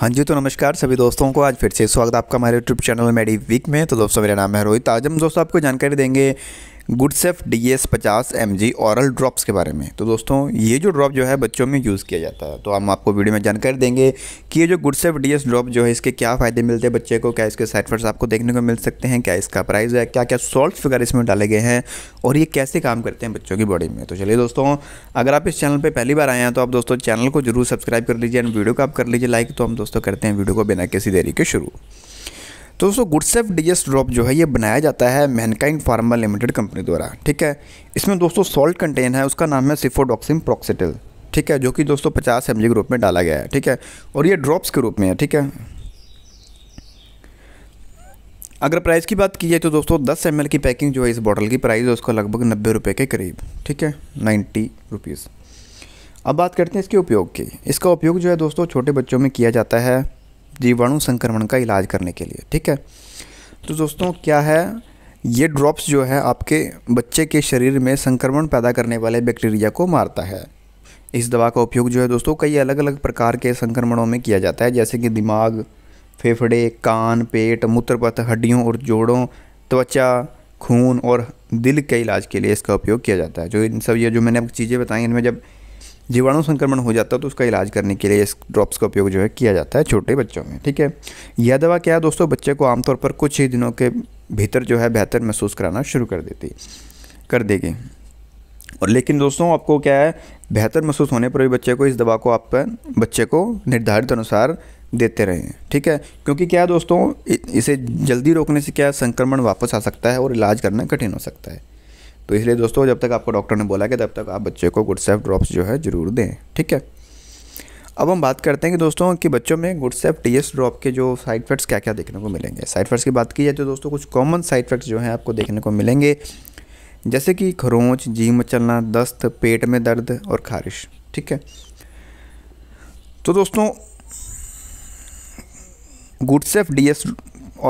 हाँ जी तो नमस्कार सभी दोस्तों को आज फिर से स्वागत आपका हमारे यूट्यूब चैनल मेडी वीक में तो दोस्तों मेरा नाम है रोहित आज हम दोस्तों आपको जानकारी देंगे गुडसेफ डी एस पचास एम जी औरल ड्रॉप्स के बारे में तो दोस्तों ये जो ड्रॉप जो है बच्चों में यूज़ किया जाता है तो हम आपको वीडियो में जानकारी देंगे कि ये जो गुडसेफ डी एस ड्रॉप जो है इसके क्या फ़ायदे मिलते हैं बच्चे को क्या इसके साइड आपको देखने को मिल सकते हैं क्या इसका प्राइस है क्या क्या सॉल्ट वगैरह इसमें डाले गए हैं और ये कैसे काम करते हैं बच्चों की बॉडी में तो चलिए दोस्तों अगर आप इस चैनल पर पहली बार आए हैं तो आप दोस्तों चैनल को जरूर सब्सक्राइब कर लीजिए एंड वीडियो को आप कर लीजिए लाइक तो हम दोस्तों करते हैं वीडियो को बिना किसी देरी के शुरू तो दोस्तों गुडसेफ डीएस ड्रॉप जो है ये बनाया जाता है मैनकाइंड फार्मा लिमिटेड कंपनी द्वारा ठीक है इसमें दोस्तों सॉल्ट कंटेन है उसका नाम है सिफोडॉक्सिम प्रोक्सीटल ठीक है जो कि दोस्तों पचास एम के रूप में डाला गया है ठीक है और ये ड्रॉप्स के रूप में है ठीक है अगर प्राइस की बात की जाए तो दोस्तों दस एम की पैकिंग जो है इस बॉटल की प्राइस है उसका लगभग नब्बे रुपये के करीब ठीक है नाइन्टी रुपीज़ अब बात करते हैं इसके उपयोग की इसका उपयोग जो है दोस्तों छोटे बच्चों में किया जाता है जीवाणु संक्रमण का इलाज करने के लिए ठीक है तो दोस्तों क्या है ये ड्रॉप्स जो है आपके बच्चे के शरीर में संक्रमण पैदा करने वाले बैक्टीरिया को मारता है इस दवा का उपयोग जो है दोस्तों कई अलग अलग प्रकार के संक्रमणों में किया जाता है जैसे कि दिमाग फेफड़े कान पेट मूत्रपथ हड्डियों और जोड़ों त्वचा खून और दिल के इलाज के लिए इसका उपयोग किया जाता है जो इन सब ये जो मैंने आपको चीज़ें बताई इनमें जब जीवाणु संक्रमण हो जाता है तो उसका इलाज करने के लिए इस ड्रॉप्स का उपयोग जो है किया जाता है छोटे बच्चों में ठीक है यह दवा क्या है दोस्तों बच्चे को आमतौर पर कुछ ही दिनों के भीतर जो है बेहतर महसूस कराना शुरू कर देती कर देगी और लेकिन दोस्तों आपको क्या है बेहतर महसूस होने पर भी बच्चे को इस दवा को आप बच्चे को निर्धारित अनुसार देते रहें ठीक है क्योंकि क्या है दोस्तों इसे जल्दी रोकने से क्या संक्रमण वापस आ सकता है और इलाज करना कठिन हो सकता है तो इसलिए दोस्तों जब तक आपको डॉक्टर ने बोला कि तब तक आप बच्चे को गुडसेफ ड्रॉप्स जो है ज़रूर दें ठीक है अब हम बात करते हैं कि दोस्तों कि बच्चों में सेफ टी एस ड्रॉप के जो साइड इफेक्ट्स क्या क्या देखने को मिलेंगे साइड इफेक्ट्स की बात की जाए तो दोस्तों कुछ कॉमन साइड इफेक्ट्स जो हैं आपको देखने को मिलेंगे जैसे कि खरोंच जी मचलना दस्त पेट में दर्द और खारिश ठीक है तो दोस्तों Gudcef D S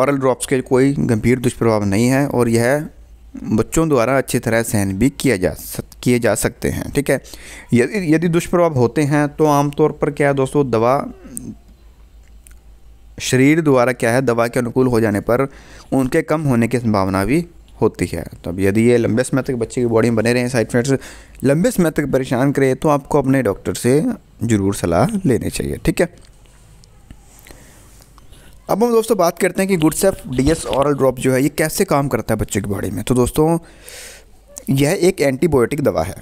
oral drops के कोई गंभीर दुष्प्रभाव नहीं है और यह बच्चों द्वारा अच्छी तरह सहन भी किया जा सक किए जा सकते हैं ठीक है यदि यदि दुष्प्रभाव होते हैं तो आमतौर पर क्या है दोस्तों दवा शरीर द्वारा क्या है दवा के अनुकूल हो जाने पर उनके कम होने की संभावना भी होती है तो अब यदि ये लंबे समय तक बच्चे की बॉडी में बने रहें साइड इफेक्ट्स लंबे समय तक परेशान करें तो आपको अपने डॉक्टर से ज़रूर सलाह लेनी चाहिए ठीक है अब हम दोस्तों बात करते हैं कि Gudcef D S oral drop जो है ये कैसे काम करता है बच्चे की बॉडी में तो दोस्तों यह एक एंटीबायोटिक दवा है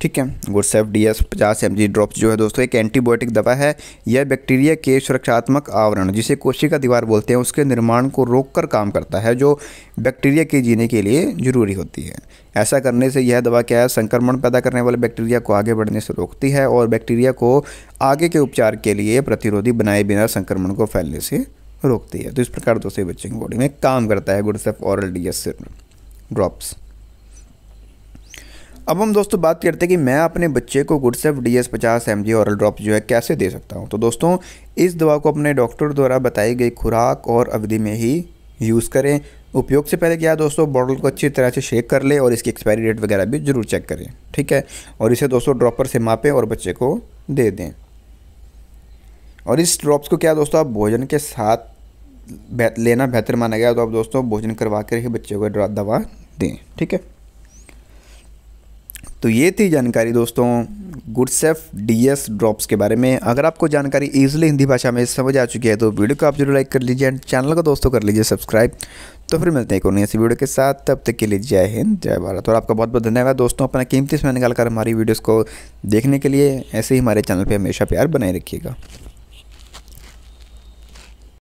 ठीक है गुडसेफ डी एस पचास एम जी ड्रॉप जो है दोस्तों एक एंटीबायोटिक दवा है यह बैक्टीरिया के सुरक्षात्मक आवरण जिसे कोशिका दीवार बोलते हैं उसके निर्माण को रोककर काम करता है जो बैक्टीरिया के जीने के लिए ज़रूरी होती है ऐसा करने से यह दवा क्या है संक्रमण पैदा करने वाले बैक्टीरिया को आगे बढ़ने से रोकती है और बैक्टीरिया को आगे के उपचार के लिए प्रतिरोधी बनाए बिना संक्रमण को फैलने से रोकती है तो इस प्रकार दोस्तों बच्चे की बॉडी में काम करता है गुडसेफ और डी ड्रॉप्स अब हम दोस्तों बात करते हैं कि मैं अपने बच्चे को गुडसेफ डी एस पचास एम जी औरल ड्रॉप जो है कैसे दे सकता हूं तो दोस्तों इस दवा को अपने डॉक्टर द्वारा बताई गई खुराक और अवधि में ही यूज़ करें उपयोग से पहले क्या दोस्तों बॉटल को अच्छी तरह से शेक कर लें और इसकी एक्सपायरी डेट वगैरह भी ज़रूर चेक करें ठीक है और इसे दोस्तों ड्रॉपर से मापें और बच्चे को दे दें और इस ड्रॉप्स को क्या दोस्तों आप भोजन के साथ लेना बेहतर माना गया तो आप दोस्तों भोजन करवा कर ही बच्चों को दवा दें ठीक है तो ये थी जानकारी दोस्तों गुडसेफ डीएस ड्रॉप्स के बारे में अगर आपको जानकारी ईजिली हिंदी भाषा में समझ आ चुकी है तो वीडियो को आप जरूर लाइक कर लीजिए एंड चैनल को दोस्तों कर लीजिए सब्सक्राइब तो फिर मिलते हैं एक और ऐसी वीडियो के साथ तब तक के लिए जय हिंद जय भारत और आपका बहुत बहुत धन्यवाद दोस्तों अपना कीमती समय निकाल कर हमारी वीडियोज़ को देखने के लिए ऐसे ही हमारे चैनल पर हमेशा प्यार बनाए रखिएगा